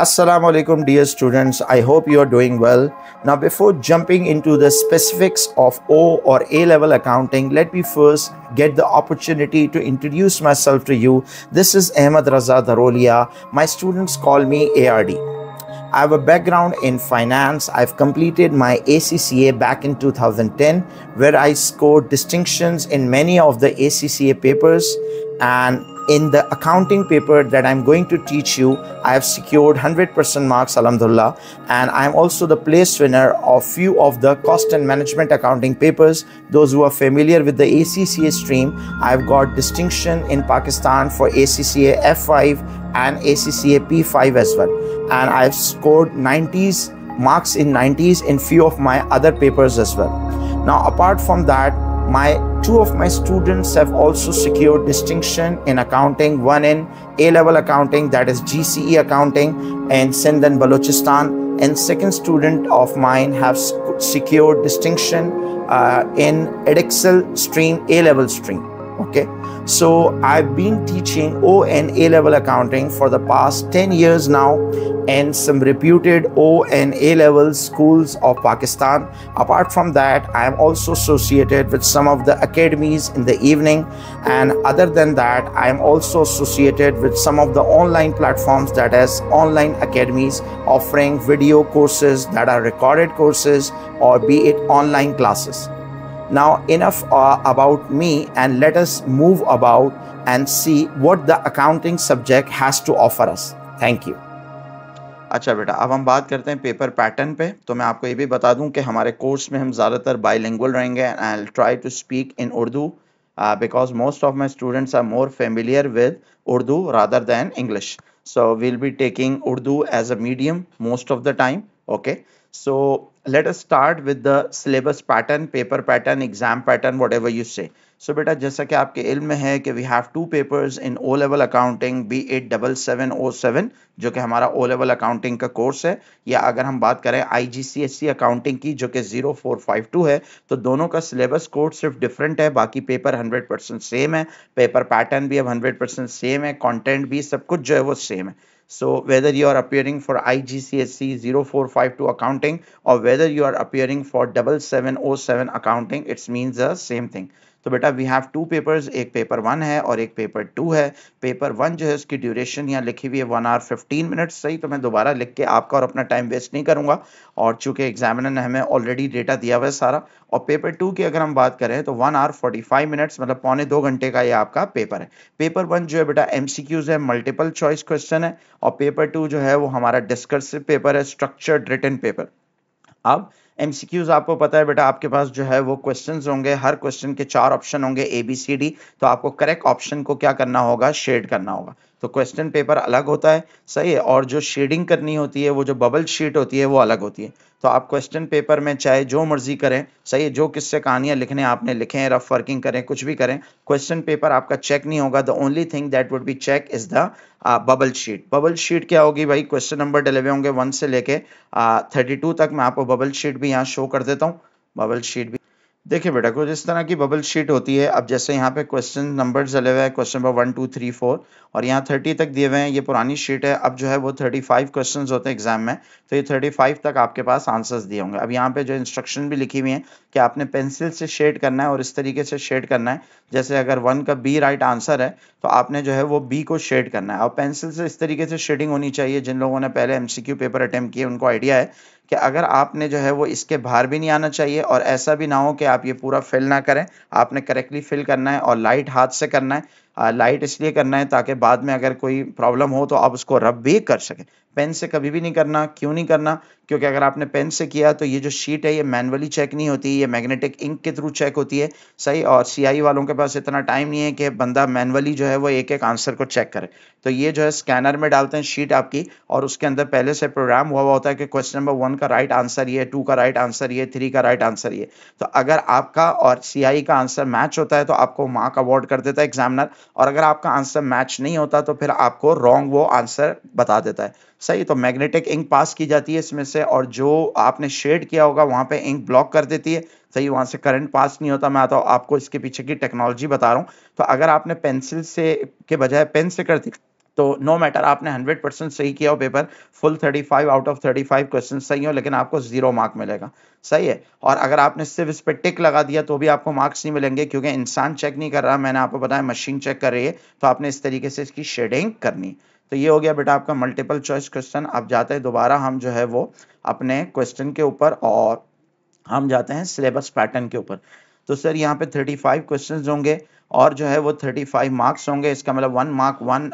Assalamu alaikum dear students I hope you are doing well now before jumping into the specifics of O or A level accounting let me first get the opportunity to introduce myself to you this is Ahmed Raza Darolia my students call me ARD I have a background in finance. I've completed my ACCA back in 2010, where I scored distinctions in many of the ACCA papers. And in the accounting paper that I'm going to teach you, I have secured 100% marks, alhamdulillah, and I'm also the place winner of few of the cost and management accounting papers. Those who are familiar with the ACCA stream, I've got distinction in Pakistan for ACCA F5 and ACCA P5 as well, and I've scored 90s marks in 90s in few of my other papers as well. Now, apart from that, my two of my students have also secured distinction in accounting one in a level accounting that is gce accounting in sindh and balochistan and second student of mine have secured distinction uh, in edexcel stream a level stream okay so I've been teaching O and A level accounting for the past 10 years now and some reputed O and A level schools of Pakistan. Apart from that, I am also associated with some of the academies in the evening. And other than that, I am also associated with some of the online platforms that has online academies offering video courses that are recorded courses or be it online classes. Now, enough uh, about me and let us move about and see what the accounting subject has to offer us. Thank you. अच्छा बेटा अब हम बात करते हैं paper pattern पे तो मैं आपको ये भी बता दूं कि हमारे कोर्स में हम ज़्यादातर बाईलिंगुअल रहेंगे and I try to speak in Urdu because most of my students are more familiar with Urdu rather than English so we'll be taking Urdu as a medium most of the time okay so let us start with the syllabus pattern paper pattern exam pattern whatever you say so beta jaisa ki aapke ilm mein hai ki we have two papers in O level accounting b8707 jo ki hamara O level accounting ka course hai ya agar hum baat kare igcsc accounting ki jo ki 0452 hai to dono ka syllabus code sirf different hai baki paper 100% same hai paper pattern bhi ab 100% same hai content bhi sab kuch jo hai wo same hai So whether you are appearing for IGCSC 0452 accounting or whether you are appearing for 7707 accounting, it means the same thing. तो बेटा we have two papers एक paper one है और एक paper two है paper one जो है उसकी ड्यूरेशन यहाँ लिखी हुई है वन आवर फिफ्टीन मिनट्स सही तो मैं दोबारा लिख के आपका और अपना टाइम वेस्ट नहीं करूँगा और चूंकि एग्जामिनर ने हमें ऑलरेडी डेटा दिया हुआ है सारा और पेपर टू की अगर हम बात करें तो one hour forty five minutes मतलब पौने दो घंटे का ये आपका पेपर है पेपर वन जो है बेटा एम है मल्टीपल चॉइस क्वेश्चन है और पेपर टू जो है वो हमारा डिस्कर्सिव पेपर है स्ट्रक्चर्ड रिटर्न पेपर अब एमसीक्यूज आपको पता है बेटा आपके पास जो है वो क्वेश्चन होंगे हर क्वेश्चन के चार ऑप्शन होंगे ए बी सी डी तो आपको करेक्ट ऑप्शन को क्या करना होगा शेड करना होगा तो क्वेश्चन पेपर अलग होता है सही है और जो शेडिंग करनी होती है वो जो बबल शीट होती है वो अलग होती है तो आप क्वेश्चन पेपर में चाहे जो मर्जी करें सही है जो किससे कहानियां लिखने आपने लिखे हैं रफ वर्किंग करें कुछ भी करें क्वेश्चन पेपर आपका चेक नहीं होगा the only thing that would be check is the bubble sheet bubble sheet क्या होगी भाई क्वेश्चन नंबर डले हुए होंगे वन से लेके थर्टी uh, तक मैं आपको बबल शीट भी यहाँ शो कर देता हूँ बबल शीट भी देखिए बेटा कुछ इस तरह की बबल शीट होती है अब जैसे यहाँ पे क्वेश्चन नंबर चले हुए हैं question number one two three four और यहाँ थर्टी तक दिए हुए हैं ये पुरानी शीट है अब जो है वो थर्टी फाइव क्वेश्चन होते हैं एग्जाम में तो ये थर्टी फाइव तक आपके पास आंसर्स दिए होंगे अब यहाँ पे जो इंस्ट्रक्शन भी लिखी हुई है कि आपने पेंसिल से शेड करना है और इस तरीके से शेड करना है जैसे अगर वन का बी राइट आंसर है तो आपने जो है वो बी को शेड करना है और पेंसिल से इस तरीके से शेडिंग होनी चाहिए जिन लोगों ने पहले एम पेपर अटैम्प्ट किए उनको आइडिया है कि अगर आपने जो है वो इसके बाहर भी नहीं आना चाहिए और ऐसा भी ना हो कि आप ये पूरा फिल ना करें आपने करेक्टली फिल करना है और लाइट हाथ से करना है लाइट इसलिए करना है ताकि बाद में अगर कोई प्रॉब्लम हो तो आप उसको रब भी कर सकें पेन से कभी भी नहीं करना क्यों नहीं करना क्योंकि अगर आपने पेन से किया तो ये जो शीट है ये मैनुअली चेक नहीं होती ये मैग्नेटिक इंक के थ्रू चेक होती है सही और सीआई वालों के पास इतना टाइम नहीं है कि बंदा मैनुअली जो है वो एक एक आंसर को चेक करे तो ये जो है स्कैनर में डालते हैं शीट आपकी और उसके अंदर पहले से प्रोग्राम हुआ हुआ होता है कि क्वेश्चन नंबर वन का राइट आंसर ये टू का राइट आंसर ये थ्री का राइट आंसर ये तो अगर आपका और सी का आंसर मैच होता है तो आपको मार्क अवार्ड कर देता है एग्जामिनर और अगर आपका आंसर मैच नहीं होता तो फिर आपको रॉन्ग वो आंसर बता देता है सही तो मैग्नेटिक इंक पास की जाती है इसमें से और जो आपने शेड किया होगा वहां पे इंक ब्लॉक कर देती है सही वहां से करंट पास नहीं होता मैं तो आपको इसके पीछे की टेक्नोलॉजी बता रहा हूँ तो अगर आपने पेंसिल से के बजाय पेन से कर दी तो नो no मैटर आपने 100 परसेंट सही किया हो paper full 35 out of 35 question सही हो लेकिन आपको जीरो मार्क मिलेगा सही है और अगर आपने सिर्फ इस पर टिक लगा दिया तो भी आपको मार्क्स नहीं मिलेंगे क्योंकि इंसान चेक नहीं कर रहा मैंने आपको बताया मशीन चेक कर रही है तो आपने इस तरीके से इसकी शेडिंग करनी तो ये हो गया बेटा आपका मल्टीपल चॉइस क्वेश्चन अब जाते हैं दोबारा हम जो है वो अपने क्वेश्चन के ऊपर और हम जाते हैं सिलेबस पैटर्न के ऊपर तो सर यहाँ पे 35 क्वेश्चंस होंगे और जो है वो 35 मार्क्स होंगे इसका मतलब वन मार्क वन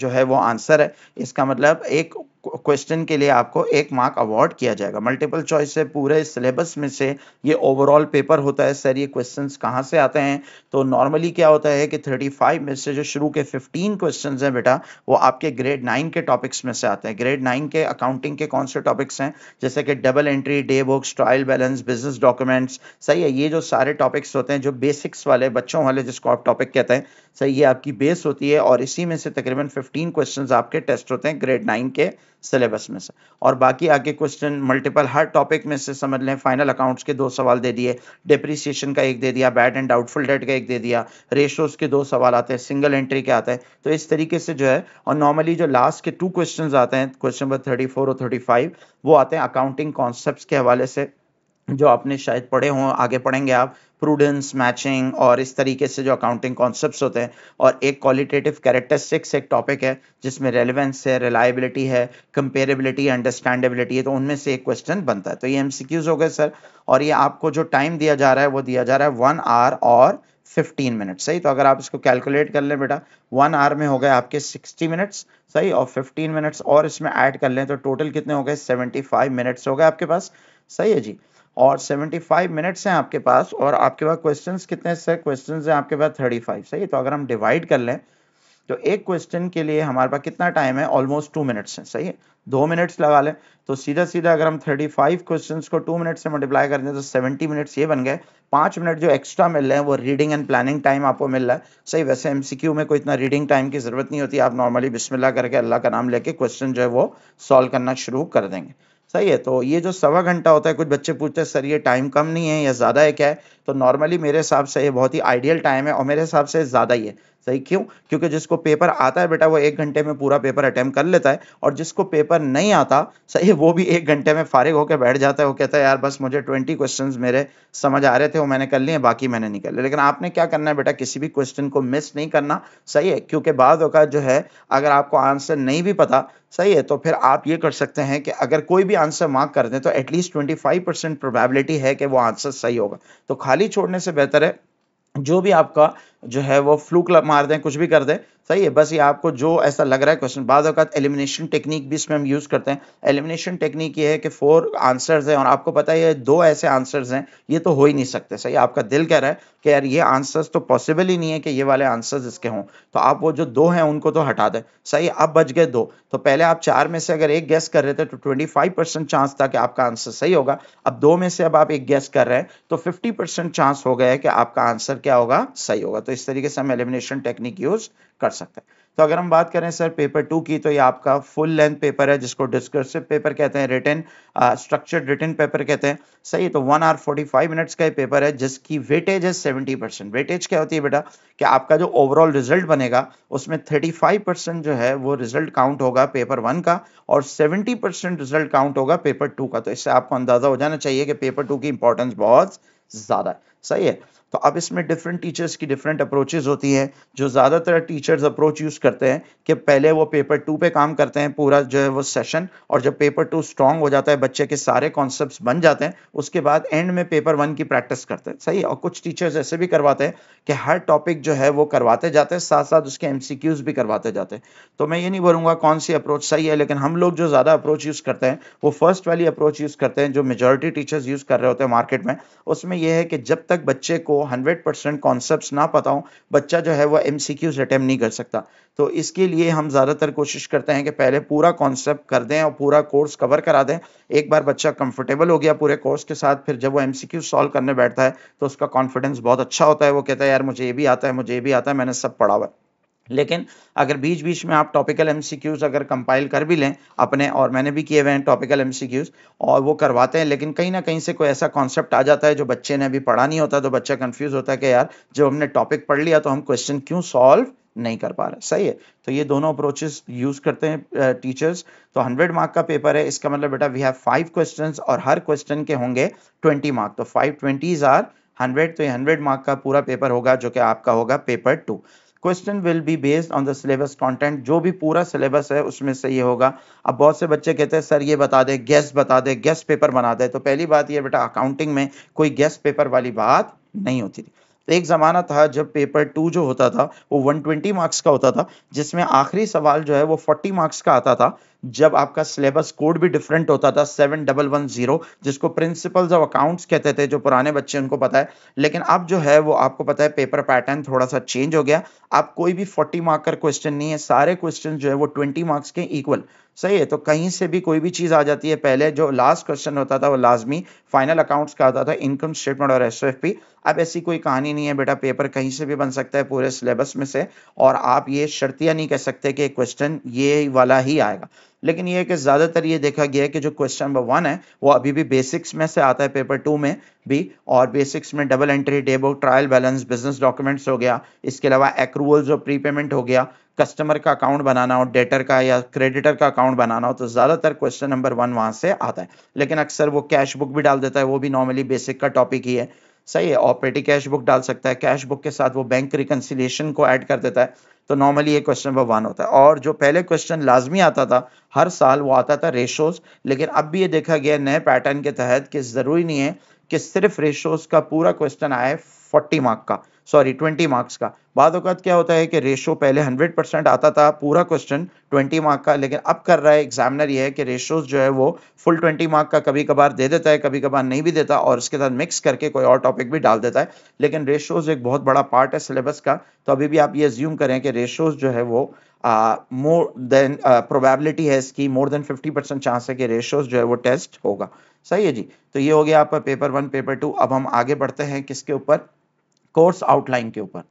जो है वो आंसर है इसका मतलब एक क्वेश्चन के लिए आपको एक मार्क अवार्ड किया जाएगा मल्टीपल चॉइस से पूरे सिलेबस में से ये ओवरऑल पेपर होता है सर ये क्वेश्चंस कहाँ से आते हैं तो नॉर्मली क्या होता है कि 35 में से जो शुरू के 15 क्वेश्चंस हैं बेटा वो आपके ग्रेड नाइन के टॉपिक्स में से आते हैं ग्रेड नाइन के अकाउंटिंग के कौन से टॉपिक्स हैं जैसे कि double entry day books trial balance business documents सही है ये जो सारे टॉपिक्स होते हैं जो बेसिक्स वाले बच्चों वाले जिसको आप टॉपिक कहते हैं सर ये आपकी बेस होती है और इसी में से तकरीबन 15 क्वेश्चंस आपके टेस्ट होते हैं ग्रेड नाइन के सिलेबस में से और बाकी आगे क्वेश्चन मल्टीपल हर टॉपिक में से समझ लें फाइनल अकाउंट्स के दो सवाल दे दिए डिप्रिसिएशन का एक दे दिया बैड एंड डाउटफुल डेट का एक दे दिया रेशोज के दो सवाल आते हैं सिंगल एंट्री के आते हैं तो इस तरीके से जो है और नॉर्मली जो लास्ट के टू क्वेश्चन आते हैं क्वेश्चन नंबर थर्टी और थर्टी वो आते हैं अकाउंटिंग कॉन्सेप्ट के हवाले से जो आपने शायद पढ़े हों आगे पढ़ेंगे आप प्रूडेंस मैचिंग और इस तरीके से जो अकाउंटिंग कॉन्सेप्ट्स होते हैं और एक क्वालिटेटिव कैरेक्टरिस्टिक्स एक टॉपिक है जिसमें रेलेवेंस है रिलायबिलिटी है कंपेरेबिलिटी अंडरस्टैंडेबिलिटी है तो उनमें से एक क्वेश्चन बनता है तो ये एम हो गए सर और ये आपको जो टाइम दिया जा रहा है वो दिया जा रहा है वन आवर और फिफ्टीन मिनट सही तो अगर आप इसको कैलकुलेट कर लें बेटा वन आवर में हो गए आपके सिक्सटी मिनट्स सही और फिफ्टीन मिनट्स और इसमें ऐड कर लें तो टोटल कितने हो गए सेवेंटी मिनट्स हो गए आपके पास सही है जी और 75 मिनट्स हैं आपके पास और आपके पास क्वेश्चंस कितने सर क्वेश्चंस हैं आपके पास 35 सही तो अगर हम डिवाइड कर लें तो एक क्वेश्चन के लिए हमारे पास कितना टाइम है ऑलमोस्ट टू मिनट्स है सही है दो मिनट्स लगा लें तो सीधा सीधा अगर हम 35 क्वेश्चंस को टू मिनट से मल्टीप्लाई कर दें तो 70 मिनट्स ये बन गए पाँच मिनट जो एक्स्ट्रा मिल रहे हैं वो रीडिंग एंड प्लानिंग टाइम आपको मिल रहा है सही वैसे एमसीक्यू में कोई इतना रीडिंग टाइम की जरूरत नहीं होती आप नॉर्मली बिस्मिल्लाह करके अल्लाह का नाम लेके क्वेश्चन जो है वो सॉल्व करना शुरू कर देंगे सही है तो ये जो सवा घंटा होता है कुछ बच्चे पूछते हैं सर ये टाइम कम नहीं है या ज़्यादा है क्या है तो नॉर्मली मेरे हिसाब से ये बहुत ही आइडियल टाइम है और मेरे हिसाब से ज़्यादा ही है सही क्यों क्योंकि जिसको पेपर आता है बेटा वो एक घंटे में पूरा पेपर अटैम्प कर लेता है और जिसको पेपर नहीं आता सही वो भी एक घंटे में फारिग होकर बैठ जाता है वो कहता है यार बस मुझे ट्वेंटी क्वेश्चन मेरे समझ आ रहे थे वो मैंने कर लिए बाकी मैंने नहीं कर लिया लेकिन आपने क्या करना है बेटा किसी भी क्वेश्चन को मिस नहीं करना सही है क्योंकि बाद जो है अगर आपको आंसर नहीं भी पता सही है तो फिर आप ये कर सकते हैं कि अगर कोई भी आंसर मार्क कर दें तो at least twenty five percent probability है कि वो आंसर सही होगा तो खाली छोड़ने से बेहतर है जो भी आपका जो है वो फ्लूक मार दें कुछ भी कर दें सही है बस ये आपको जो ऐसा लग रहा है क्वेश्चन बाद अवत एलिमिनेशन टेक्निक भी इसमें हम यूज़ करते हैं एलिमिनेशन टेक्निक ये है कि फोर आंसर्स हैं और आपको पता है दो ऐसे आंसर्स हैं ये तो हो ही नहीं सकते सही आपका दिल कह रहा है कि यार ये आंसर्स तो पॉसिबल ही नहीं है कि ये वाले आंसर्स इसके हों तो आप वो जो दो हैं उनको तो हटा दें सही अब बच गए दो तो पहले आप चार में से अगर एक गैस कर रहे थे तो ट्वेंटी फाइव परसेंट चांस था कि आपका आंसर सही होगा अब दो में से अब आप एक गैस कर रहे हैं तो फिफ्टी परसेंट चांस हो गया है कि आपका आंसर क्या होगा सही होगा तो इस तरीके से हम एलिमिनेशन टेक्निक यूज कर सकते हैं तो अगर हम बात करें सर पेपर टू की तो ये आपका फुल लेंथ पेपर है जिसको डिस्कर्सिव पेपर कहते हैं रिटर्न स्ट्रक्चर्ड रिटर्न पेपर कहते हैं सही है तो one hour forty five minutes का ये पेपर है जिसकी वेटेज है सेवेंटी परसेंट वेटेज क्या होती है बेटा कि आपका जो ओवरऑल रिजल्ट बनेगा उसमें थर्टी फाइव परसेंट जो है वो रिजल्ट काउंट होगा पेपर वन का और सेवेंटी परसेंट रिजल्ट काउंट होगा पेपर टू का तो इससे आपको अंदाजा हो जाना चाहिए कि पेपर टू की इंपॉर्टेंस बहुत ज्यादा है सही है तो अब इसमें डिफरेंट टीचर्स की डिफरेंट अप्रोचेज होती हैं जो ज़्यादातर टीचर्स अप्रोच यूज़ करते हैं कि पहले वो पेपर टू पे काम करते हैं पूरा जो है वो सेशन और जब पेपर टू स्ट्रांग हो जाता है बच्चे के सारे कॉन्सेप्ट बन जाते हैं उसके बाद एंड में पेपर वन की प्रैक्टिस करते हैं सही है और कुछ टीचर्स ऐसे भी करवाते हैं कि हर टॉपिक जो है वो करवाते जाते हैं साथ साथ उसके एम भी करवाते जाते हैं तो मैं ये नहीं बोलूँगा कौन सी अप्रोच सही है लेकिन हम लोग जो ज़्यादा अप्रोच यूज़ करते हैं वो फर्स्ट वाली अप्रोच यूज़ करते हैं जो मेजोरिटी टीचर्स यूज़ कर रहे होते हैं मार्केट में उसमें यह है कि जब तक बच्चे को 100 परसेंट कॉन्सेप्ट ना पता हो बच्चा जो है वो एम सी क्यूज अटैम्प्ट नहीं कर सकता तो इसके लिए हम ज़्यादातर कोशिश करते हैं कि पहले पूरा कॉन्सेप्ट कर दें और पूरा कोर्स कवर करा दें एक बार बच्चा कंफर्टेबल हो गया पूरे कोर्स के साथ फिर जब वो एम सी सॉल्व करने बैठता है तो उसका कॉन्फिडेंस बहुत अच्छा होता है वो कहता है यार मुझे ये भी आता है मुझे ये भी आता है मैंने सब पढ़ा हुआ है लेकिन अगर बीच बीच में आप टॉपिकल एमसीक्यूज अगर कंपाइल कर भी लें अपने और मैंने भी किए हुए हैं टॉपिकल एमसीक्यूज और वो करवाते हैं लेकिन कहीं ना कहीं से कोई ऐसा कॉन्सेप्ट आ जाता है जो बच्चे ने अभी पढ़ा नहीं होता तो बच्चा कंफ्यूज होता है कि यार जब हमने टॉपिक पढ़ लिया तो हम क्वेश्चन क्यों सॉल्व नहीं कर पा रहे सही है तो ये दोनों अप्रोचेस यूज करते हैं टीचर्स तो 100 मार्क का पेपर है इसका मतलब बेटा वी हैव फाइव क्वेश्चंस और हर क्वेश्चन के होंगे 20 मार्क तो फाइव ट्वेंटीज आर 100 तो ये 100 मार्क का पूरा पेपर होगा जो कि आपका होगा paper two question will be based on the syllabus content जो भी पूरा सिलेबस है उसमें से ये होगा अब बहुत से बच्चे कहते हैं सर ये बता दे गैस बता दे गैस पेपर बना दे तो पहली बात ये बेटा अकाउंटिंग में कोई गैस पेपर वाली बात नहीं होती थी तो एक ज़माना था जब पेपर टू जो होता था वो 120 मार्क्स का होता था जिसमें आखिरी सवाल जो है वो 40 मार्क्स का आता था जब आपका सिलेबस कोड भी डिफरेंट होता था सेवन डबल वन जीरो जिसको प्रिंसिपल्स ऑफ अकाउंट्स कहते थे जो पुराने बच्चे उनको पता है लेकिन अब जो है वो आपको पता है पेपर पैटर्न थोड़ा सा चेंज हो गया अब कोई भी फोर्टी मार्क का क्वेश्चन नहीं है सारे क्वेश्चन जो है वो ट्वेंटी मार्क्स के इक्वल सही है तो कहीं से भी कोई भी चीज़ आ जाती है पहले जो लास्ट क्वेश्चन होता था वो लाजमी फाइनल अकाउंट्स का होता था इनकम स्टेटमेंट और एस अब ऐसी कोई कहानी नहीं है बेटा पेपर कहीं से भी बन सकता है पूरे सिलेबस में से और आप ये शर्तियां नहीं कह सकते कि क्वेश्चन ये वाला ही आएगा लेकिन यह कि ज़्यादातर ये देखा गया है कि जो क्वेश्चन नंबर वन है वो अभी भी बेसिक्स में से आता है पेपर टू में भी और बेसिक्स में double entry day book trial balance business documents हो गया इसके अलावा एक्रूवल्स और प्री पेमेंट हो गया कस्टमर का अकाउंट बनाना हो डेटर का या क्रेडिटर का अकाउंट बनाना हो तो ज़्यादातर क्वेश्चन नंबर वन वहाँ से आता है लेकिन अक्सर वो कैश बुक भी डाल देता है वो भी नॉर्मली बेसिक का टॉपिक ही है सही है ऑपरेटिव कैश बुक डाल सकता है कैश बुक के साथ वो बैंक रिकन्सिलेशन को ऐड कर देता है तो नॉर्मली ये क्वेश्चन नंबर वन होता है और जो पहले क्वेश्चन लाजमी आता था हर साल वो आता था रेशोज लेकिन अब भी ये देखा गया नए पैटर्न के तहत कि ज़रूरी नहीं है कि सिर्फ रेशोज का पूरा क्वेश्चन आए फोर्टी मार्क का सॉरी ट्वेंटी मार्क्स का बाद अवत क्या होता है कि रेशो पहले हंड्रेड परसेंट आता था पूरा क्वेश्चन ट्वेंटी मार्क का लेकिन अब कर रहा है एग्जामिनर ये है कि रेशोज जो है वो फुल ट्वेंटी मार्क का कभी कभार दे देता है कभी कभार नहीं भी देता और उसके साथ मिक्स करके कोई और टॉपिक भी डाल देता है लेकिन रेशोज एक बहुत बड़ा पार्ट है सिलेबस का तो अभी भी आप ये ज्यूम करें कि रेशोज जो है वो मोर देन प्रोबेबिलिटी है इसकी more than fifty percent chance है कि रेशोज जो है वो टेस्ट होगा सही है जी तो ये हो गया आपका पेपर वन पेपर टू अब हम आगे बढ़ते हैं किसके ऊपर कोर्स आउटलाइन के ऊपर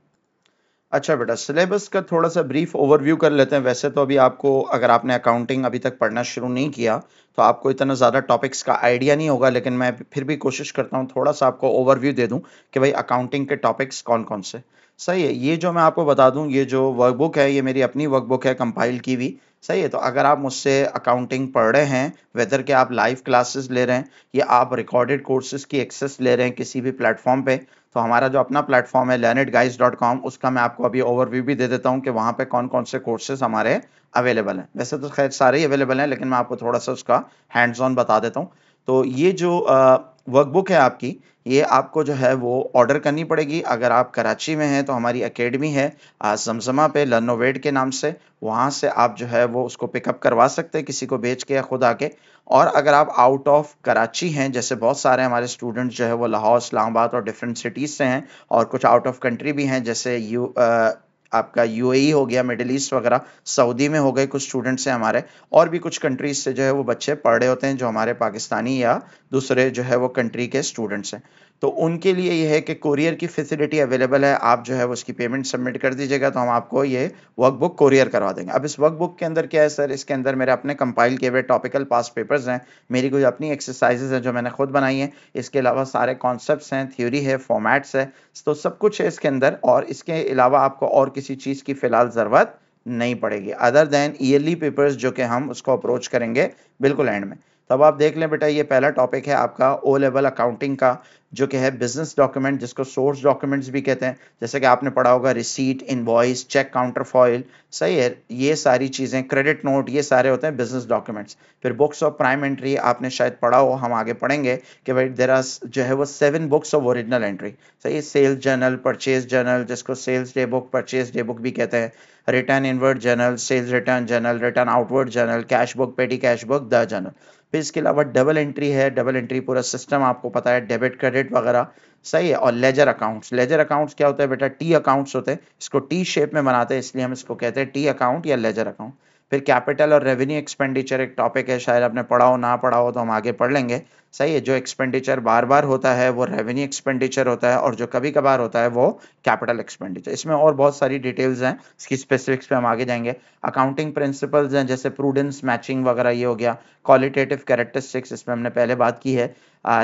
अच्छा बेटा सिलेबस का थोड़ा सा ब्रीफ ओवरव्यू कर लेते हैं वैसे तो अभी आपको अगर आपने अकाउंटिंग अभी तक पढ़ना शुरू नहीं किया तो आपको इतना ज़्यादा टॉपिक्स का आइडिया नहीं होगा लेकिन मैं फिर भी कोशिश करता हूँ थोड़ा सा आपको ओवरव्यू दे दूँ कि भाई अकाउंटिंग के टॉपिक्स कौन कौन से सही है ये जो मैं आपको बता दूँ ये जो वर्कबुक है ये मेरी अपनी वर्कबुक है कंपाइल की हुई सही है तो अगर आप मुझसे अकाउंटिंग पढ़ रहे हैं वेदर के आप लाइव क्लासेस ले रहे हैं या आप रिकॉर्डेड कोर्सेज की एक्सेस ले रहे हैं किसी भी प्लेटफॉर्म पे तो हमारा जो अपना प्लेटफॉर्म है लर्नेड गाइज डॉट कॉम उसका मैं आपको अभी ओवरव्यू भी दे देता हूँ कि वहाँ पे कौन कौन से कोर्सेज हमारे अवेलेबल हैं वैसे तो खैर सारे ही अवेलेबल हैं लेकिन मैं आपको थोड़ा सा उसका हैंड्स ऑन बता देता हूँ तो ये जो आ, वर्कबुक है आपकी ये आपको जो है वो ऑर्डर करनी पड़ेगी अगर आप कराची में हैं तो हमारी एकेडमी है समसमा पे लर्नोवेड के नाम से वहाँ से आप जो है वो उसको पिकअप करवा सकते हैं किसी को बेच के या खुद आके और अगर आप आउट ऑफ कराची हैं जैसे बहुत सारे हमारे स्टूडेंट जो है वो लाहौर इस्लामाबाद और डिफरेंट सिटीज़ से हैं और कुछ आउट ऑफ कंट्री भी हैं जैसे यू आ, आपका यूएई e हो गया मिडिल ईस्ट वगैरह सऊदी में हो गए कुछ स्टूडेंट्स हैं हमारे और भी कुछ कंट्रीज से जो है वो बच्चे पढ़ रहे होते हैं जो हमारे पाकिस्तानी या दूसरे जो है वो कंट्री के स्टूडेंट्स हैं तो उनके लिए ये है कि कोरियर की फैसिलिटी अवेलेबल है आप जो है उसकी पेमेंट सबमिट कर दीजिएगा तो हम आपको ये वर्कबुक कोरियर करवा देंगे अब इस वर्कबुक के अंदर क्या है सर इसके अंदर मेरे अपने कंपाइल किए हुए टॉपिकल पास पेपर्स हैं मेरी कुछ अपनी एक्सरसाइजेज हैं जो मैंने खुद बनाई हैं इसके अलावा सारे कॉन्सेप्ट हैं थ्योरी है फॉर्मेट्स है तो सब कुछ है इसके अंदर और इसके अलावा आपको और किसी चीज़ की फ़िलहाल ज़रूरत नहीं पड़ेगी अदर देन ईयरली पेपर्स जो कि हम उसको अप्रोच करेंगे बिल्कुल एंड में तब आप देख लें बेटा ये पहला टॉपिक है आपका ओ लेवल अकाउंटिंग का जो कि है बिजनेस डॉक्यूमेंट जिसको सोर्स डॉक्यूमेंट्स भी कहते हैं जैसे कि आपने पढ़ा होगा receipt invoice cheque counterfoil सही है ये सारी चीज़ें क्रेडिट नोट ये सारे होते हैं बिजनेस डॉक्यूमेंट्स फिर बुक्स ऑफ प्राइम एंट्री आपने शायद पढ़ा हो हम आगे पढ़ेंगे कि भाई देर आर जो है वो seven books of original entry सही सेल्स जर्नल परचेज जर्नल जिसको sales day book purchase day book भी कहते हैं return inward journal sales return journal return outward journal cash book petty cash book the journal फिर इसके अलावा double entry है double entry पूरा सिस्टम आपको पता है डेबिट क्रेडिट वगैरह सही है और लेजर अकाउंट्स लेजर अकाउंट्स क्या होता है बेटा टी अकाउंट्स होते हैं इसको टी शेप में बनाते हैं इसलिए हम इसको कहते हैं टी अकाउंट या लेजर अकाउंट फिर कैपिटल और रेवेन्यू एक्सपेंडिचर एक टॉपिक है शायद आपने पढ़ा हो ना पढ़ा हो तो हम आगे पढ़ लेंगे सही है जो एक्सपेंडिचर बार बार होता है वो रेवेन्यू एक्सपेंडिचर होता है और जो कभी कभार होता है वो कैपिटल एक्सपेंडिचर इसमें और बहुत सारी डिटेल्स हैं इसकी स्पेसिफिक्स पे हम आगे जाएंगे अकाउंटिंग प्रिंसिपल्स हैं जैसे प्रूडेंस मैचिंग वगैरह ये हो गया क्वालिटेटिव कैरेक्टरिस्टिक्स इसमें हमने पहले बात की है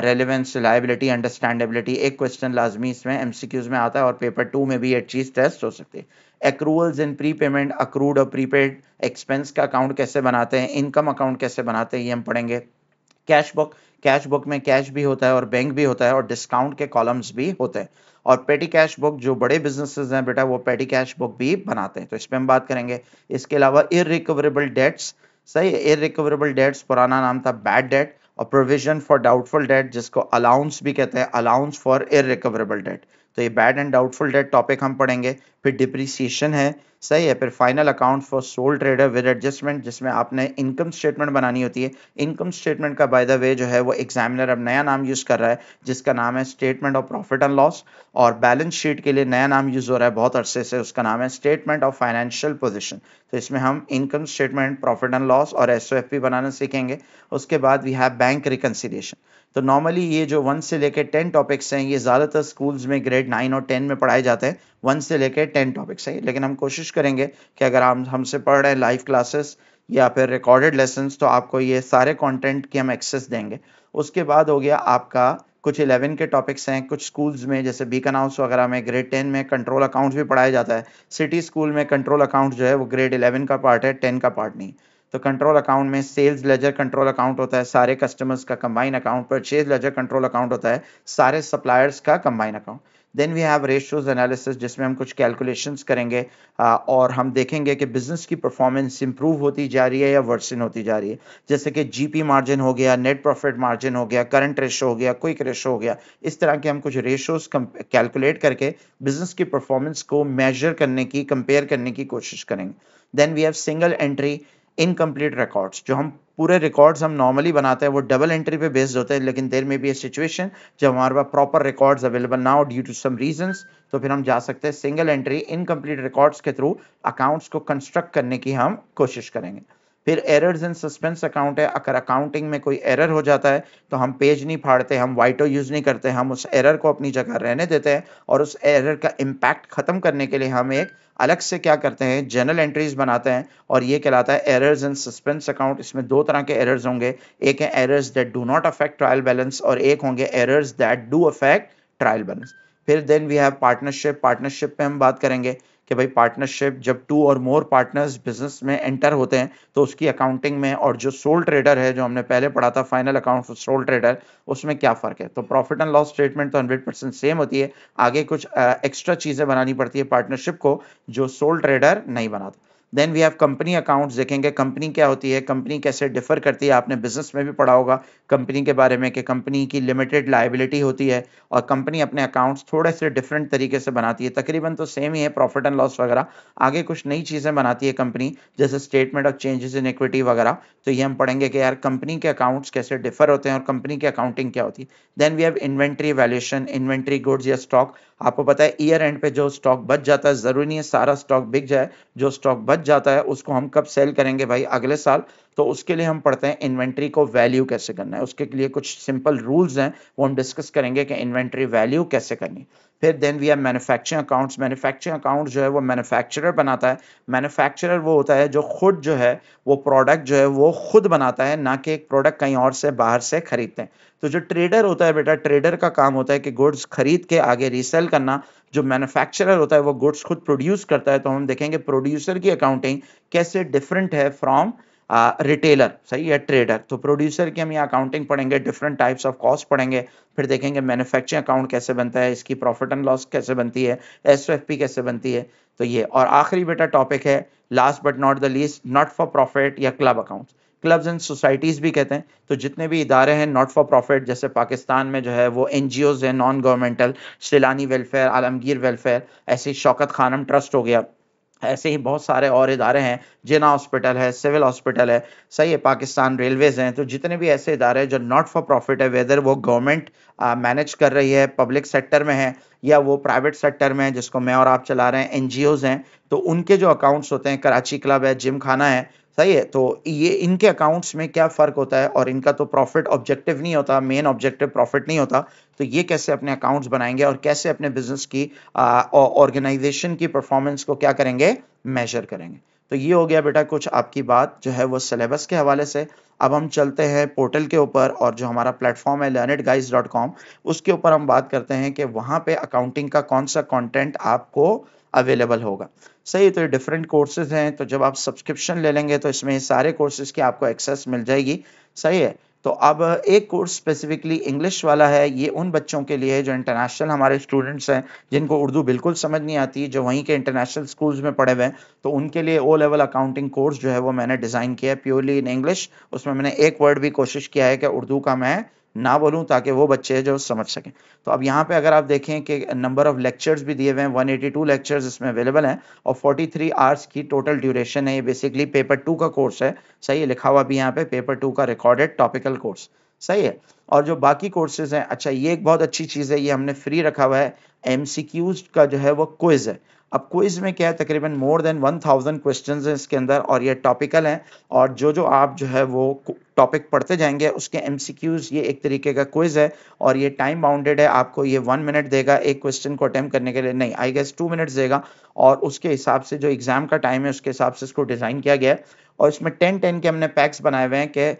रेलिवेंस रिलायबिलिटी अंडरस्टैंडेबिलिटी एक क्वेश्चन लाजमी इसमें एमसीक्यूज में आता है और पेपर टू में भी ये चीज़ टेस्ट हो सकती है accruals and prepayment accrued और प्रीपेड एक्सपेंस का अकाउंट कैसे बनाते हैं इनकम अकाउंट कैसे बनाते हैं ये हम पढ़ेंगे कैश बुक कैश बुक में कैश भी होता है और बैंक भी होता है और डिस्काउंट के कॉलम्स भी होते हैं और पेटी कैश बुक जो बड़े बिजनेसेस हैं बेटा वो पेटी कैश बुक भी बनाते हैं तो इस पर हम बात करेंगे इसके अलावा इरिकवरेबल डेट्स सही इरिकवरेबल डेट्स पुराना नाम था बैड डेट और प्रोविजन फॉर डाउटफुल डेट जिसको अलाउंस भी कहते हैं अलाउंस फॉर इरिकवरेबल डेट तो ये bad and doubtful debt topic हम पढ़ेंगे फिर डिप्रिसिएशन है सही है फिर final account for sole trader with adjustment जिसमें आपने इनकम स्टेटमेंट बनानी होती है इनकम स्टेटमेंट का बाय द वे जो है वो एग्जामिनर अब नया नाम यूज़ कर रहा है जिसका नाम है statement of profit and loss और बैलेंस शीट के लिए नया नाम यूज़ हो रहा है बहुत अरसे से उसका नाम है स्टेटमेंट ऑफ फाइनेंशियल पोजिशन तो इसमें हम income statement profit and loss और एस बनाना सीखेंगे उसके बाद वी हैव बैंक रिकन्सिलेशन तो नॉर्मली ये जो वन से लेकर टेन टॉपिक्स हैं ये ज़्यादातर स्कूल्स में ग्रेड नाइन और टेन में पढ़ाए जाते हैं वन से लेकर टेन टॉपिक्स है लेकिन हम कोशिश करेंगे कि अगर हम हमसे पढ़ रहे हैं लाइव क्लासेस या फिर रिकॉर्डेड लेसन तो आपको ये सारे कॉन्टेंट की हम एक्सेस देंगे उसके बाद हो गया आपका कुछ इलेवन के टॉपिक्स हैं कुछ स्कूल्स में जैसे हाउस वगैरह में ग्रेड टेन में कंट्रोल अकाउंट्स भी पढ़ाया जाता है सिटी स्कूल में कंट्रोल अकाउंट जो है वो ग्रेड इलेवन का पार्ट है टेन का पार्ट नहीं तो कंट्रोल अकाउंट में सेल्स लेजर कंट्रोल अकाउंट होता है सारे कस्टमर्स का combine account purchase ledger control account होता है सारे सप्लायर्स का combine account then we have ratios analysis जिसमें हम कुछ कैलकुलेशंस करेंगे और हम देखेंगे कि बिजनेस की परफॉर्मेंस इंप्रूव होती जा रही है या वर्सिन होती जा रही है जैसे कि जीपी मार्जिन हो गया नेट प्रॉफिट मार्जिन हो गया करंट रेशो हो गया क्विक रेशो हो गया इस तरह के हम कुछ रेशोज कैलकुलेट करके बिजनेस की परफॉर्मेंस को मेजर करने की कंपेयर करने की कोशिश करेंगे then we have single entry incomplete records जो हम पूरे रिकॉर्ड्स हम नॉर्मली बनाते हैं वो डबल एंट्री पे बेस्ड होते हैं लेकिन देर में भी ए सिचुएशन जब हमारे पास प्रॉपर रिकॉर्ड्स अवेलेबल ना हो ड्यू टू सम रीजंस तो फिर हम जा सकते हैं सिंगल एंट्री इनकम्प्लीट रिकॉर्ड्स के थ्रू अकाउंट्स को कंस्ट्रक्ट करने की हम कोशिश करेंगे फिर एरर्स इन सस्पेंस अकाउंट है अगर अकाउंटिंग में कोई एरर हो जाता है तो हम पेज नहीं फाड़ते हम वाइटो यूज़ नहीं करते हम उस एरर को अपनी जगह रहने देते हैं और उस एरर का इम्पैक्ट ख़त्म करने के लिए हम एक अलग से क्या करते हैं जनरल एंट्रीज बनाते हैं और ये कहलाता है एरर्स इन सस्पेंस अकाउंट इसमें दो तरह के एरर्स होंगे एक है errors that do not affect trial balance और एक होंगे errors that do affect trial balance फिर then we have partnership partnership पे हम बात करेंगे कि भाई पार्टनरशिप जब टू और मोर पार्टनर्स बिजनेस में एंटर होते हैं तो उसकी अकाउंटिंग में और जो सोल ट्रेडर है जो हमने पहले पढ़ा था final account for sole trader उसमें क्या फ़र्क है तो प्रॉफिट एंड लॉस स्टेटमेंट तो हंड्रेड परसेंट सेम होती है आगे कुछ एक्स्ट्रा चीज़ें बनानी पड़ती है पार्टनरशिप को जो सोल ट्रेडर नहीं बनाता then we have company accounts देखेंगे कंपनी क्या होती है कंपनी कैसे डिफर करती है आपने बिजनेस में भी पढ़ा होगा कंपनी के बारे में कि कंपनी की लिमिटेड लाइबिलिटी होती है और कंपनी अपने अकाउंट्स थोड़े से डिफरेंट तरीके से बनाती है तकरीबन तो सेम ही है प्रॉफिट एंड लॉस वगैरह आगे कुछ नई चीज़ें बनाती है कंपनी जैसे statement of changes in equity वगैरह तो ये हम पढ़ेंगे कि यार कंपनी के अकाउंट्स कैसे डिफर होते हैं और कंपनी की अकाउंटिंग क्या होती है then we have inventory valuation inventory goods या स्टॉक आपको पता है ईयर एंड पे जो स्टॉक बच जाता है ज़रूरी नहीं है सारा स्टॉक बिक जाए जो स्टॉक बच जाता है उसको हम कब सेल करेंगे भाई अगले साल तो उसके लिए हम पढ़ते हैं इन्वेंट्री को वैल्यू कैसे करना है उसके लिए कुछ सिंपल रूल्स हैं वो हम डिस्कस करेंगे कि इन्वेंट्री वैल्यू कैसे करनी फिर then we have manufacturing accounts manufacturing account जो है वो मैन्युफैक्चरर बनाता है मैन्युफैक्चरर वो होता है जो खुद जो है वो प्रोडक्ट जो है वो खुद बनाता है ना कि एक प्रोडक्ट कहीं और से बाहर से खरीदते हैं तो जो ट्रेडर होता है बेटा ट्रेडर का काम होता है कि गुड्स खरीद के आगे रीसेल करना जो मैन्युफैक्चरर होता है वो गुड्स खुद प्रोड्यूस करता है तो हम देखेंगे प्रोड्यूसर की अकाउंटिंग कैसे डिफरेंट है फ्रॉम रिटेलर सही है ट्रेडर तो प्रोड्यूसर की हम यहाँ अकाउंटिंग पढ़ेंगे डिफरेंट टाइप्स ऑफ कॉस्ट पढ़ेंगे फिर देखेंगे मैन्युफैक्चरिंग अकाउंट कैसे बनता है इसकी प्रॉफिट एंड लॉस कैसे बनती है एस कैसे बनती है तो ये और आखिरी बेटा टॉपिक है last but not the least not for profit या club account clubs and societies भी कहते हैं तो जितने भी इदारे हैं नॉट फॉर प्रॉफिट जैसे पाकिस्तान में जो है वो एन जी ओज़ हैं non governmental Saylani welfare Alamgir welfare ऐसे शौकत खानम ट्रस्ट हो गया ऐसे ही बहुत सारे और इदारे हैं जिना हॉस्पिटल है सिविल हॉस्पिटल है सही है पाकिस्तान रेलवेज हैं तो जितने भी ऐसे इदारे हैं जो नॉट फॉर प्रॉफिट है वेदर वो गवर्नमेंट मैनेज कर रही है पब्लिक सेक्टर में है या वो प्राइवेट सेक्टर में है जिसको मैं और आप चला रहे हैं एन हैं तो उनके जो अकाउंट्स होते हैं कराची क्लब है जिम खाना है सही है तो ये इनके अकाउंट्स में क्या फ़र्क होता है और इनका तो प्रॉफिट ऑब्जेक्टिव नहीं होता मेन ऑब्जेक्टिव प्रॉफिट नहीं होता तो ये कैसे अपने अकाउंट्स बनाएंगे और कैसे अपने बिजनेस की ऑर्गेनाइजेशन की परफॉर्मेंस को क्या करेंगे मेजर करेंगे तो ये हो गया बेटा कुछ आपकी बात जो है वो सिलेबस के हवाले से अब हम चलते हैं पोर्टल के ऊपर और जो हमारा प्लेटफॉर्म है learnitguys.com उसके ऊपर हम बात करते हैं कि वहाँ पे अकाउंटिंग का कौन सा कंटेंट आपको अवेलेबल होगा सही तो ये डिफरेंट कोर्सेज हैं तो जब आप सब्सक्रिप्शन ले लेंगे तो इसमें सारे कोर्सेज की आपको एक्सेस मिल जाएगी सही है तो अब एक कोर्स स्पेसिफिकली इंग्लिश वाला है ये उन बच्चों के लिए है जो इंटरनेशनल हमारे स्टूडेंट्स हैं जिनको उर्दू बिल्कुल समझ नहीं आती जो वहीं के इंटरनेशनल स्कूल्स में पढ़े हुए हैं तो उनके लिए ओ लेवल अकाउंटिंग कोर्स जो है वो मैंने डिज़ाइन किया है प्योरली इन इंग्लिश उसमें मैंने एक वर्ड भी कोशिश किया है कि उर्दू का मैं ना बोलूं ताकि वो बच्चे जो समझ सकें तो अब यहाँ पे अगर आप देखें कि नंबर ऑफ़ लेक्चर्स भी दिए हुए हैं 182 लेक्चर्स इसमें अवेलेबल हैं और 43 आवर्स की टोटल ड्यूरेशन है ये बेसिकली पेपर टू का कोर्स है सही है लिखा हुआ भी यहाँ पे पेपर टू का रिकॉर्डेड टॉपिकल कोर्स सही है और जो बाकी कोर्सेज हैं अच्छा ये एक बहुत अच्छी चीज़ है ये हमने फ्री रखा हुआ है एम का जो है वो क्विज़ है अब क्विज में क्या है तकरीबन मोर देन 1000 क्वेश्चन है इसके अंदर और ये टॉपिकल हैं और जो जो आप जो है वो टॉपिक पढ़ते जाएंगे उसके एम ये एक तरीके का क्विज है और ये टाइम बाउंडेड है आपको ये वन मिनट देगा एक क्वेश्चन को अटैम्प करने के लिए नहीं आई गेस टू मिनट्स देगा और उसके हिसाब से जो एग्जाम का टाइम है उसके हिसाब से इसको डिज़ाइन किया गया है और इसमें टेन टेन के हमने पैक्स बनाए हुए हैं कि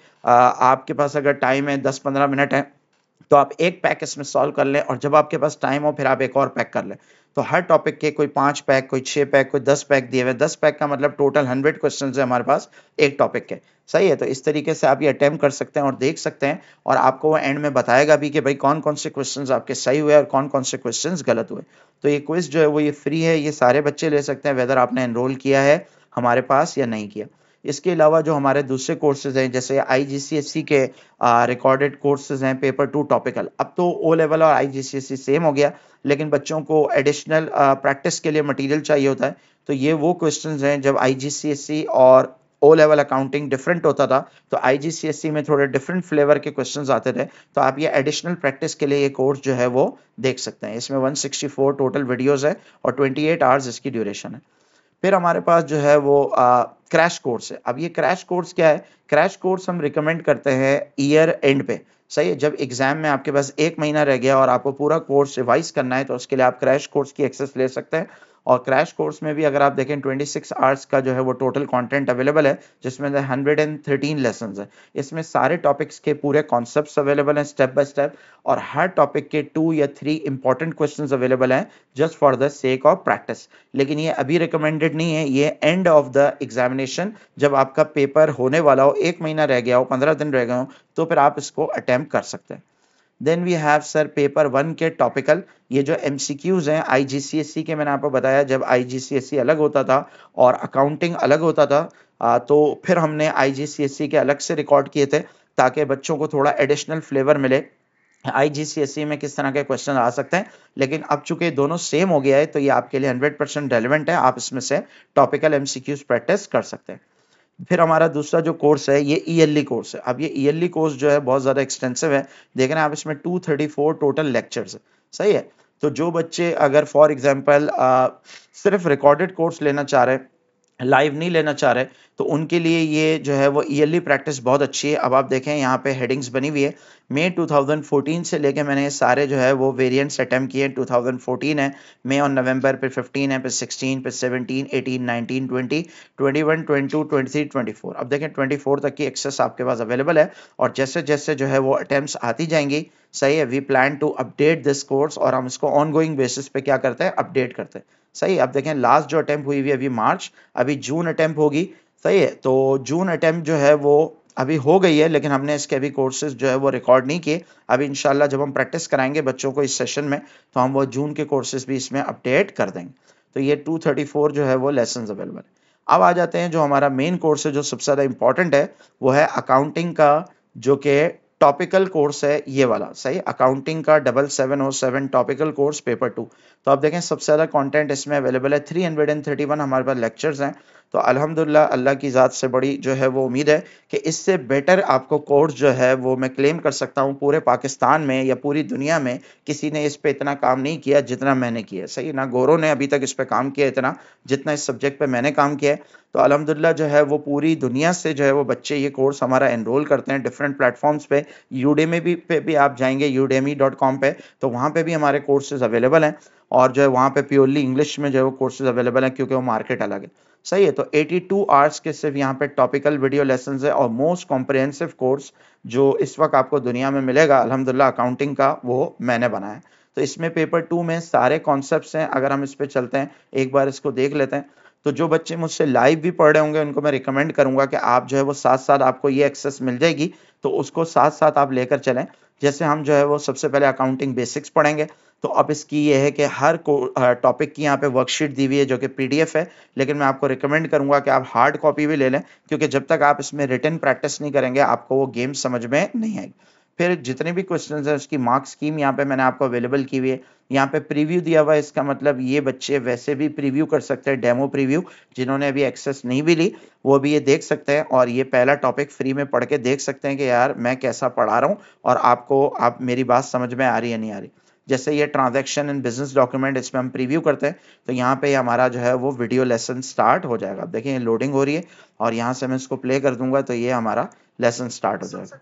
आपके पास अगर टाइम है दस पंद्रह मिनट है तो आप एक पैक इसमें सॉल्व कर लें और जब आपके पास टाइम हो फिर आप एक और पैक कर लें तो हर टॉपिक के कोई पाँच पैक कोई छह पैक कोई दस पैक दिए हुए दस पैक का मतलब टोटल हंड्रेड क्वेश्चन है हमारे पास एक टॉपिक के सही है तो इस तरीके से आप ये अटैम्प्ट कर सकते हैं और देख सकते हैं और आपको वो एंड में बताएगा भी कि भाई कौन कौन से क्वेश्चंस आपके सही हुए और कौन कौन से क्वेश्चंस गलत हुए तो ये क्विज जो है वो ये फ्री है ये सारे बच्चे ले सकते हैं वेदर आपने एनरोल किया है हमारे पास या नहीं किया इसके अलावा जो हमारे दूसरे कोर्सेज हैं जैसे आई के रिकॉर्डेड कोर्सेज हैं पेपर टू टॉपिकल अब तो ओ लेवल और आई सेम हो गया लेकिन बच्चों को एडिशनल प्रैक्टिस के लिए मटेरियल चाहिए होता है तो ये वो क्वेश्चंस हैं जब आई और ओ लेवल अकाउंटिंग डिफरेंट होता था तो आई में थोड़े डिफरेंट फ्लेवर के क्वेश्चंस आते थे तो आप ये एडिशनल प्रैक्टिस के लिए ये कोर्स जो है वो देख सकते हैं इसमें 164 टोटल वीडियोस है और 28 आवर्स इसकी ड्यूरेशन है फिर हमारे पास जो है वो आ, क्रैश कोर्स है अब ये क्रैश कोर्स क्या है क्रैश कोर्स हम रिकमेंड करते हैं ईयर एंड पे सही है जब एग्जाम में आपके पास एक महीना रह गया और आपको पूरा कोर्स रिवाइज करना है तो उसके लिए आप क्रैश कोर्स की एक्सेस ले सकते हैं और क्रैश कोर्स में भी अगर आप देखें 26 आवर्स का जो है वो टोटल कंटेंट अवेलेबल है जिसमें हंड्रेड एंड थर्टीन लेसन है इसमें सारे टॉपिक्स के पूरे कॉन्सेप्ट अवेलेबल हैं स्टेप बाय स्टेप और हर टॉपिक के two or three important question available हैं just for the sake of practice लेकिन ये अभी रिकमेंडेड नहीं है ये एंड ऑफ द एग्जामिनेशन जब आपका पेपर होने वाला हो एक महीना रह गया हो पंद्रह दिन रह गए हो तो फिर आप इसको अटैम्प्ट कर सकते हैं then we have sir paper one के टॉपिकल ये जो एम हैं आई के मैंने आपको बताया जब आई अलग होता था और अकाउंटिंग अलग होता था आ, तो फिर हमने आई के अलग से रिकॉर्ड किए थे ताकि बच्चों को थोड़ा एडिशनल फ्लेवर मिले आई में किस तरह के क्वेश्चन आ सकते हैं लेकिन अब चूंकि दोनों सेम हो गया है तो ये आपके लिए 100 परसेंट रेलिवेंट है आप इसमें से टॉपिकल क्यूज प्रैक्टिस कर सकते हैं फिर हमारा दूसरा जो कोर्स है ये ईयरली e कोर्स e है अब ये ईयरली e कोर्स जो है बहुत ज़्यादा एक्सटेंसिव है देख रहे हैं आप इसमें 234 टोटल लेक्चर्स है सही है तो जो बच्चे अगर फॉर एग्जांपल सिर्फ रिकॉर्डेड कोर्स लेना चाह रहे हैं लाइव नहीं लेना चाह रहे तो उनके लिए ये जो है वो ईयरली प्रैक्टिस बहुत अच्छी है अब आप देखें यहाँ पे हेडिंग्स बनी हुई है मई 2014 से लेके मैंने सारे जो है वो वेरिएंट्स अटैम्प किए 2014 है मई और नवंबर पे 15 है पे 16 पे 17 18 19 20 21 22 23 24 अब देखें 24 तक की एक्सेस आपके पास अवेलेबल है और जैसे जैसे जो है वो अटैम्प्ट आती जाएंगी सही है we plan to update this course और हम इसको ऑन बेसिस पे क्या करते हैं अपडेट करते हैं सही अब देखें लास्ट जो अटैम्प हुई हुई अभी मार्च अभी जून अटैम्प होगी सही है तो जून अटैम्प जो है वो अभी हो गई है लेकिन हमने इसके अभी कोर्सेज जो है वो रिकॉर्ड नहीं किए अभी इंशाल्लाह जब हम प्रैक्टिस कराएंगे बच्चों को इस सेशन में तो हम वो जून के कोर्सेज भी इसमें अपडेट कर देंगे तो ये 234 जो है वो लेसन अवेलेबल है अब आ जाते हैं जो हमारा मेन कोर्स है जो सबसे ज़्यादा इंपॉर्टेंट है वो है अकाउंटिंग का जो कि टॉपिकल कोर्स है ये वाला सही अकाउंटिंग का डबल सेवन और seven topical course paper two तो आप देखें सबसे ज़्यादा कंटेंट इसमें अवेलेबल है three hundred and thirty one हमारे पास लेक्चर्स हैं तो अल्हम्दुलिल्लाह अल्लाह की ज़ात से बड़ी जो है वो उम्मीद है कि इससे बेटर आपको कोर्स जो है वो मैं क्लेम कर सकता हूँ पूरे पाकिस्तान में या पूरी दुनिया में किसी ने इस पर इतना काम नहीं किया जितना मैंने किया सही ना गोरों ने अभी तक इस पर काम किया इतना जितना इस सब्जेक्ट पर मैंने काम किया है तो अलहमदिल्ला जो है वो पूरी दुनिया से जो है वो बच्चे ये कोर्स हमारा एनरोल करते हैं डिफरेंट प्लेटफॉर्म्स पे यूडेमी भी पे भी आप जाएंगे यूडेमी डॉट कॉम पर तो वहाँ पर भी हमारे कोर्सेज अवेलेबल हैं और जो है वहाँ पे प्योरली इंग्लिश में जो है वो कोर्सेज अवेलेबल हैं क्योंकि वो मार्केट अलग है सही है तो 82 आवर्स के सिर्फ यहाँ पे टॉपिकल वीडियो लेसन है और मोस्ट कॉम्प्रिहेंसिव कोर्स जो इस वक्त आपको दुनिया में मिलेगा अलहमदिल्ला अकाउंटिंग का वो मैंने बनाया तो इसमें पेपर टू में सारे कॉन्सेप्ट हैं अगर हम इस पर चलते हैं एक बार इसको देख लेते हैं तो जो बच्चे मुझसे लाइव भी पढ़ रहे होंगे उनको मैं रिकमेंड करूंगा कि आप जो है वो साथ साथ आपको ये एक्सेस मिल जाएगी तो उसको साथ साथ आप लेकर चलें जैसे हम जो है वो सबसे पहले अकाउंटिंग बेसिक्स पढ़ेंगे तो अब इसकी ये है कि हर टॉपिक की यहाँ पे वर्कशीट दी हुई है जो कि पीडीएफ है लेकिन मैं आपको रिकमेंड करूंगा कि आप हार्ड कॉपी भी ले लें क्योंकि जब तक आप इसमें रिटर्न प्रैक्टिस नहीं करेंगे आपको वो गेम समझ में नहीं आएगी फिर जितने भी क्वेश्चन हैं उसकी मार्क्स स्कीम यहाँ पे मैंने आपको अवेलेबल की हुई है यहाँ पे प्रीव्यू दिया हुआ है इसका मतलब ये बच्चे वैसे भी प्रीव्यू कर सकते हैं डेमो प्रीव्यू जिन्होंने अभी एक्सेस नहीं भी ली वो भी ये देख सकते हैं और ये पहला टॉपिक फ्री में पढ़ के देख सकते हैं कि यार मैं कैसा पढ़ा रहा हूँ और आपको आप मेरी बात समझ में आ रही है नहीं आ रही जैसे ये ट्रांजेक्शन एंड बिजनेस डॉक्यूमेंट इसमें हम प्रीव्यू करते हैं तो यहाँ पे हमारा जो है वो वीडियो लेसन स्टार्ट हो जाएगा आप देखिए लोडिंग हो रही है और यहाँ से मैं इसको प्ले कर दूंगा तो ये हमारा लेसन स्टार्ट हो जाएगा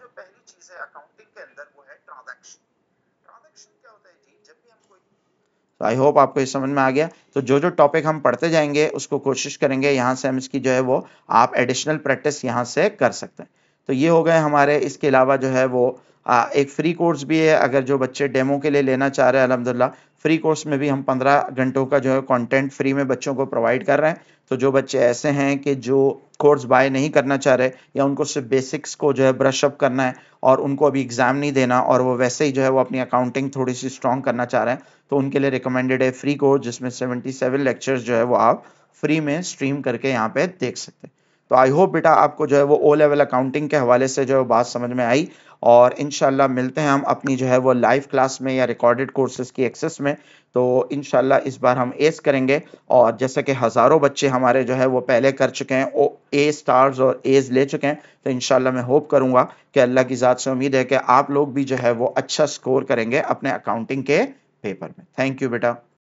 आई होप आपको ये समझ में आ गया तो जो जो टॉपिक हम पढ़ते जाएंगे उसको कोशिश करेंगे यहाँ से हम इसकी जो है वो आप एडिशनल प्रैक्टिस यहाँ से कर सकते हैं तो ये हो गए हमारे इसके अलावा जो है वो एक फ्री कोर्स भी है अगर जो बच्चे डेमो के लिए लेना चाह रहे हैं अलहमदिल्ला फ्री कोर्स में भी हम पंद्रह घंटों का जो है कंटेंट फ्री में बच्चों को प्रोवाइड कर रहे हैं तो जो बच्चे ऐसे हैं कि जो कोर्स बाय नहीं करना चाह रहे या उनको सिर्फ बेसिक्स को जो है ब्रश अप करना है और उनको अभी एग्ज़ाम नहीं देना और वो वैसे ही जो है वो अपनी अकाउंटिंग थोड़ी सी स्ट्रॉन्ग करना चाह रहे हैं तो उनके लिए रिकमेंडेड है फ्री कोर्स जिसमें सेवेंटी सेवन लेक्चर्स जो है वो आप फ्री में स्ट्रीम करके यहाँ पे देख सकते हैं तो आई होप बेटा आपको जो है वो ओ लेवल अकाउंटिंग के हवाले से जो है बात समझ में आई और इन मिलते हैं हम अपनी जो है वो लाइव क्लास में या रिकॉर्डेड कोर्सेज की एक्सेस में तो इनशाला इस बार हम एस करेंगे और जैसे कि हज़ारों बच्चे हमारे जो है वो पहले कर चुके हैं ओ ए स्टार्स और एज ले चुके हैं तो इन मैं होप करूँगा कि अल्लाह की ज़ात से उम्मीद है कि आप लोग भी जो है वो अच्छा स्कोर करेंगे अपने अकाउंटिंग के पेपर में थैंक यू बेटा